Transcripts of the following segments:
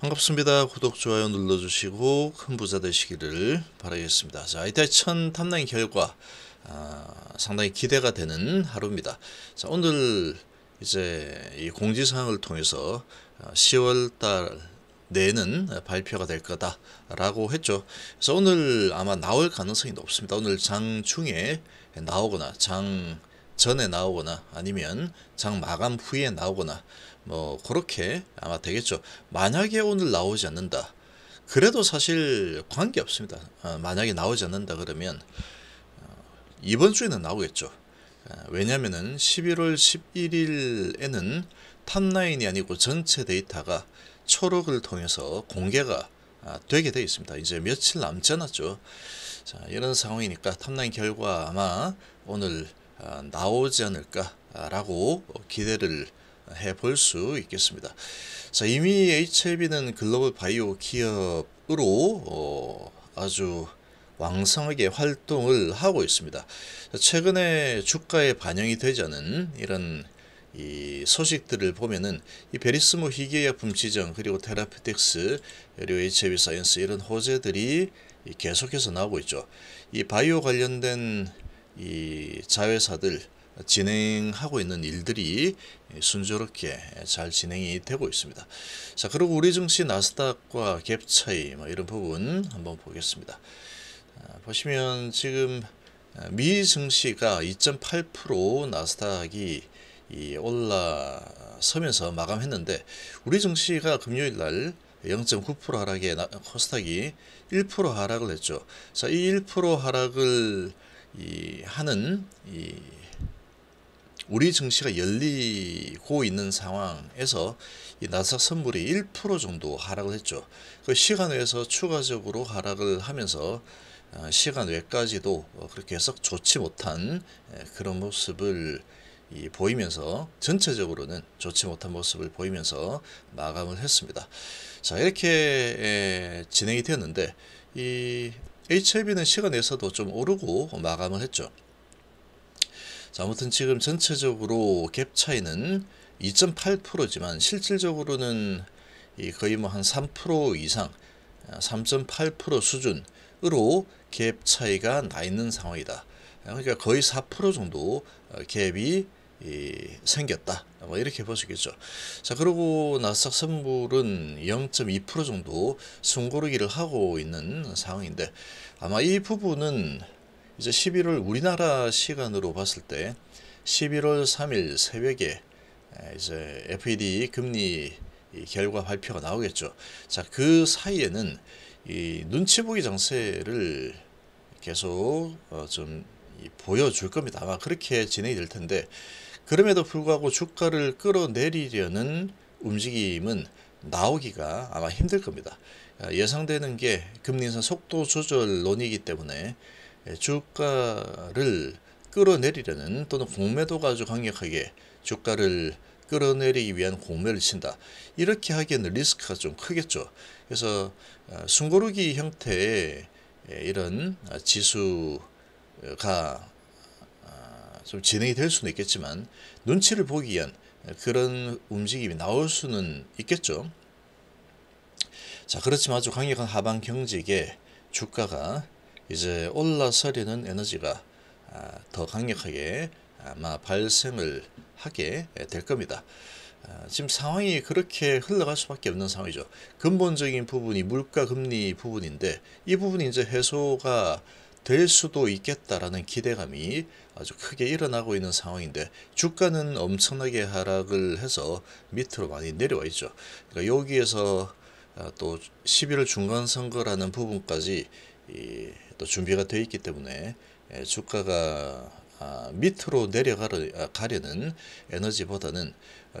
반갑습니다. 구독, 좋아요 눌러주시고 큰 부자 되시기를 바라겠습니다. 자, 이달 천 탐난 결과 아, 상당히 기대가 되는 하루입니다. 자, 오늘 이제 이 공지사항을 통해서 10월달 아, 내는 발표가 될 거다라고 했죠. 그래서 오늘 아마 나올 가능성이 높습니다. 오늘 장 중에 나오거나 장 전에 나오거나 아니면 장 마감 후에 나오거나 뭐 그렇게 아마 되겠죠. 만약에 오늘 나오지 않는다. 그래도 사실 관계 없습니다. 어, 만약에 나오지 않는다 그러면 어, 이번 주에는 나오겠죠. 어, 왜냐면 11월 11일에는 탑라인이 아니고 전체 데이터가 초록을 통해서 공개가 아, 되게 되어 있습니다. 이제 며칠 남지 않았죠. 자, 이런 상황이니까 탑라인 결과 아마 오늘 아, 나오지 않을까라고 아, 기대를 해볼 수 있겠습니다. 자, 이미 HLB는 글로벌 바이오 기업으로 어, 아주 왕성하게 활동을 하고 있습니다. 최근에 주가에 반영이 되지 않은 이런 이 소식들을 보면은 이 베리스모 희귀의약품 지정 그리고 테라피틱스 그리고 HIV 사이언스 이런 호재들이 계속해서 나오고 있죠. 이 바이오 관련된 이 자회사들 진행하고 있는 일들이 순조롭게 잘 진행이 되고 있습니다. 자, 그리고 우리 증시 나스닥과 갭 차이 뭐 이런 부분 한번 보겠습니다. 아, 보시면 지금 미 증시가 2.8% 나스닥이 올라서면서 마감했는데 우리 증시가 금요일 날0.9% 하락에 코스닥이 1% 하락을 했죠. 자, 이1% 하락을 이 하는 이 우리 증시가 열리고 있는 상황에서 이 나스닥 선물이 1% 정도 하락을 했죠. 그 시간 외에서 추가적으로 하락을 하면서 어, 시간 외까지도 어, 그렇게 해석 좋지 못한 그런 모습을 보이면서 전체적으로는 좋지 못한 모습을 보이면서 마감을 했습니다. 자 이렇게 진행이 되었는데 이 HIV는 시간에서도 좀 오르고 마감을 했죠. 자, 아무튼 지금 전체적으로 갭 차이는 2.8%지만 실질적으로는 거의 뭐 한 3% 이상 3.8% 수준으로 갭 차이가 나 있는 상황이다. 그러니까 거의 4% 정도 갭이 이 생겼다. 뭐 이렇게 보시겠죠 자, 그러고 나스닥 선물은 0.2% 정도 숨고르기를 하고 있는 상황인데 아마 이 부분은 이제 11월 우리나라 시간으로 봤을 때 11월 3일 새벽에 이제 FED 금리 결과 발표가 나오겠죠. 자, 그 사이에는 이 눈치 보기 장세를 계속 어좀 보여줄 겁니다. 아마 그렇게 진행이 될 텐데 그럼에도 불구하고 주가를 끌어내리려는 움직임은 나오기가 아마 힘들 겁니다. 예상되는 게 금리 인상 속도 조절론이기 때문에 주가를 끌어내리려는 또는 공매도가 아주 강력하게 주가를 끌어내리기 위한 공매를 친다. 이렇게 하기에는 리스크가 좀 크겠죠. 그래서 숨고르기 아, 형태의 이런 지수가 좀 진행이 될 수는 있겠지만 눈치를 보기 위한 그런 움직임이 나올 수는 있겠죠. 자 그렇지만 아주 강력한 하방 경직에 주가가 이제 올라서려는 에너지가 아, 더 강력하게 아마 발생을 하게 될 겁니다. 아, 지금 상황이 그렇게 흘러갈 수밖에 없는 상황이죠. 근본적인 부분이 물가 금리 부분인데 이 부분이 이제 해소가 될 수도 있겠다라는 기대감이 아주 크게 일어나고 있는 상황인데 주가는 엄청나게 하락을 해서 밑으로 많이 내려와 있죠. 그러니까 여기에서 아, 또 11월 중간 선거라는 부분까지 또 준비가 되어 있기 때문에 예, 주가가 아, 밑으로 내려가려는 아, 에너지보다는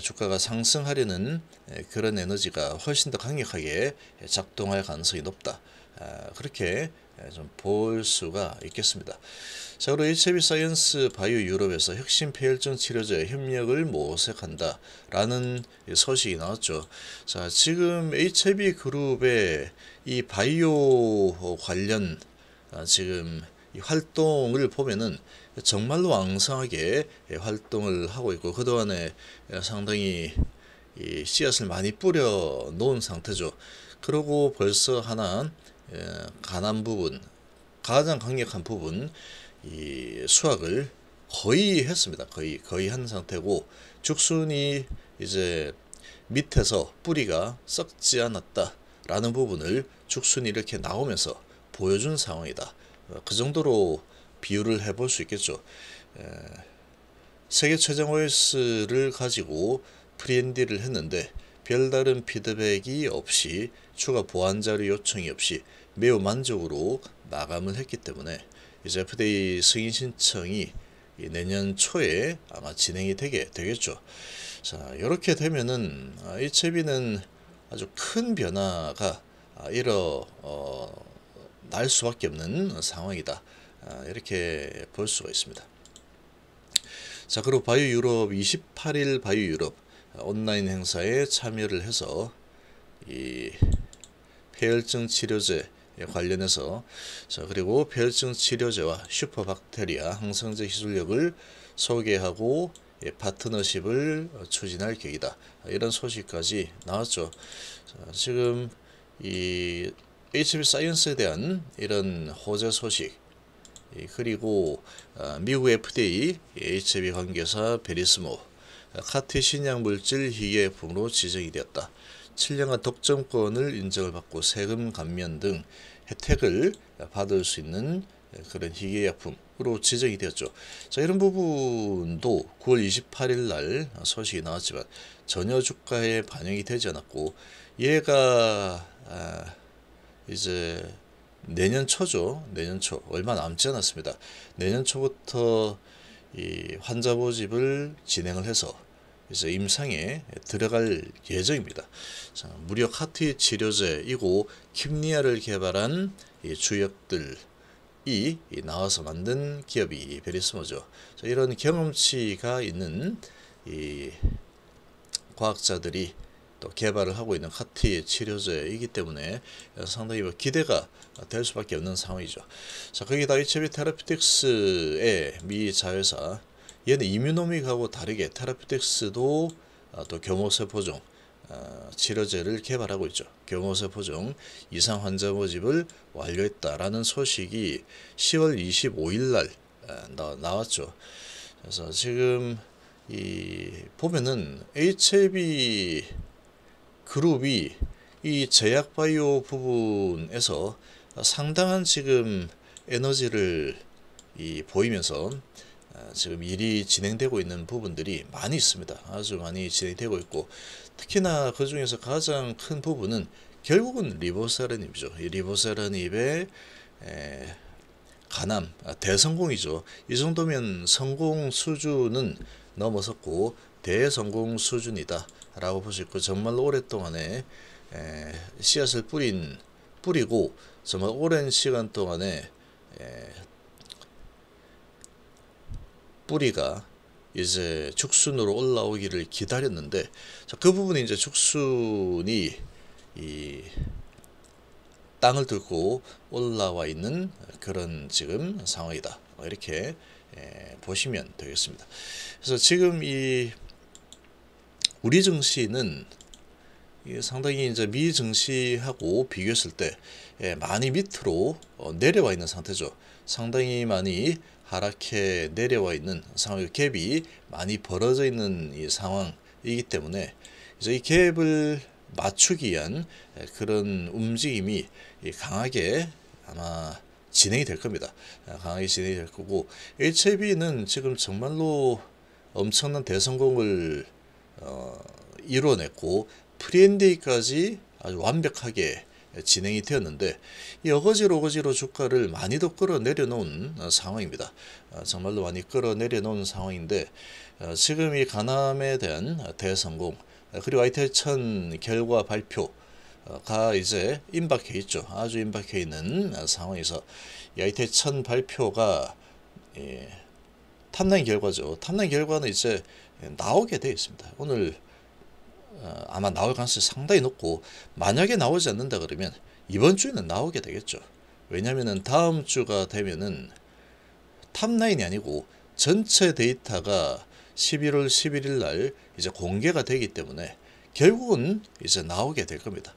주가가 상승하려는 예, 그런 에너지가 훨씬 더 강력하게 작동할 가능성이 높다. 아, 그렇게 아, 좀볼 수가 있겠습니다. 자, 그리고 HIV 사이언스 바이오 유럽에서 혁신 폐혈증 치료제 협력을 모색한다라는 서식이 나왔죠. 자, 지금 HIV 그룹의 이 바이오 관련 아, 지금 활동을 보면은 정말로 왕성하게 활동을 하고 있고 그동안에 상당히 씨앗을 많이 뿌려 놓은 상태죠. 그러고 벌써 하나 예, 가난 부분, 가장 강력한 부분 이수확을 거의 했습니다. 거의 거의 한 상태고 죽순이 이제 밑에서 뿌리가 썩지 않았다라는 부분을 죽순이 이렇게 나오면서 보여준 상황이다. 어, 그 정도로 비유를 해볼 수 있겠죠. 예, 세계 최장 OS를 가지고 프리엔디를 했는데 별다른 피드백이 없이 추가 보안 자료 요청이 없이 매우 만족으로 마감을 했기 때문에 이제 FDA 승인 신청이 내년 초에 아마 진행이 되게 되겠죠. 자, 이렇게 되면은 아, 이 채비는 아주 큰 변화가 아, 일 어, 날 수밖에 없는 상황이다. 아, 이렇게 볼 수가 있습니다. 자, 그리고 바이오 유럽 28일 바이오 유럽 온라인 행사에 참여를 해서 이 폐혈증 치료제 에 관련해서 자 그리고 폐혈증 치료제와 슈퍼박테리아 항생제 희술력을 소개하고 예, 파트너십을 추진할 계획이다. 이런 소식까지 나왔죠. 자, 지금 이 HB 사이언스에 대한 이런 호재 소식 예, 그리고 아, 미국 FDA HB 관계사 베리스모 카티 신약 물질 희계품으로 지정이 되었다. 7년간 독점권을 인정을 받고 세금 감면 등 혜택을 받을 수 있는 그런 희귀약품으로 지정이 되었죠. 자, 이런 부분도 9월 28일 날 소식이 나왔지만 전혀 주가에 반영이 되지 않았고 얘가 아, 이제 내년 초죠. 내년 초 얼마 남지 않았습니다. 내년 초부터 이 환자 모집을 진행을 해서 이제 임상에 들어갈 예정입니다. 자, 무력 하트 치료제이고 킴니아를 개발한 주역들이 나와서 만든 기업이 베리스모죠. 자, 이런 경험치가 있는 과학자들이 또 개발을 하고 있는 카티 치료제이기 때문에 상당히 뭐 기대가 될 수밖에 없는 상황이죠. 자, 거기다 이체비 테라피틱스의 미 자회사 얘는 이뮤노믹하고 다르게 테라피틱스도 아, 또 교모세포종 아, 치료제를 개발하고 있죠. 교모세포종 이상 환자 모집을 완료했다라는 소식이 10월 25일 날 아, 나왔죠. 그래서 지금 이 보면은 HIV 그룹이 이 제약바이오 부분에서 상당한 지금 에너지를 이 보이면서 아, 지금 일이 진행되고 있는 부분들이 많이 있습니다. 아주 많이 진행되고 있고 특히나 그 중에서 가장 큰 부분은 결국은 리보사라닙이죠. 이 리보사라닙의 가남 아, 대성공이죠. 이 정도면 성공 수준은 넘어섰고 대성공 수준이다 라고 볼 수 있고 정말 오랫동안에 에, 씨앗을 뿌린 뿌리고 정말 오랜 시간 동안에 에, 뿌리가 이제 죽순으로 올라오기를 기다렸는데 자, 그 부분이 이제 죽순이 이 땅을 뚫고 올라와 있는 그런 지금 상황이다 이렇게 에, 보시면 되겠습니다. 그래서 지금 이 우리 증시는 상당히 이제 미 증시하고 비교했을 때 예, 많이 밑으로 어, 내려와 있는 상태죠. 상당히 많이 하락해 내려와 있는 상황, 갭이 많이 벌어져 있는 이 상황이기 때문에 이제 이 갭을 맞추기 위한 예, 그런 움직임이 강하게 아마 진행이 될 겁니다. 아, 강하게 진행이 될 거고 h i 는 지금 정말로 엄청난 대성공을 어, 이뤄냈고 프리엔데이까지 아주 완벽하게 진행이 되었는데 이 어거지로 어거지로 주가를 많이도 끌어내려놓은 어, 상황입니다. 어, 정말로 많이 끌어내려놓은 상황인데 어, 지금 이 간암에 대한 대성공 그리고 IT천 결과 발표 가 이제 임박해 있죠. 아주 임박해 있는 상황에서 이 i 천 발표가 예, 탐난 결과죠. 탐난 결과는 이제 나오게 되어 있습니다. 오늘 어, 아마 나올 가능성이 상당히 높고 만약에 나오지 않는다 그러면 이번 주에는 나오게 되겠죠. 왜냐면 다음 주가 되면은 탑라인이 아니고 전체 데이터가 11월 11일 날 이제 공개가 되기 때문에 결국은 이제 나오게 될 겁니다.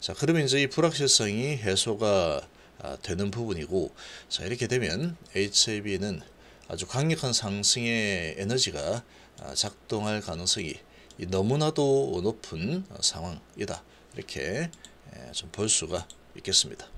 자, 그러면 이제 이 불확실성이 해소가 아, 되는 부분이고 자, 이렇게 되면 HAB는 아주 강력한 상승의 에너지가 아, 작동할 가능성이 너무나도 높은 어, 상황이다. 이렇게 좀 볼 수가 있겠습니다.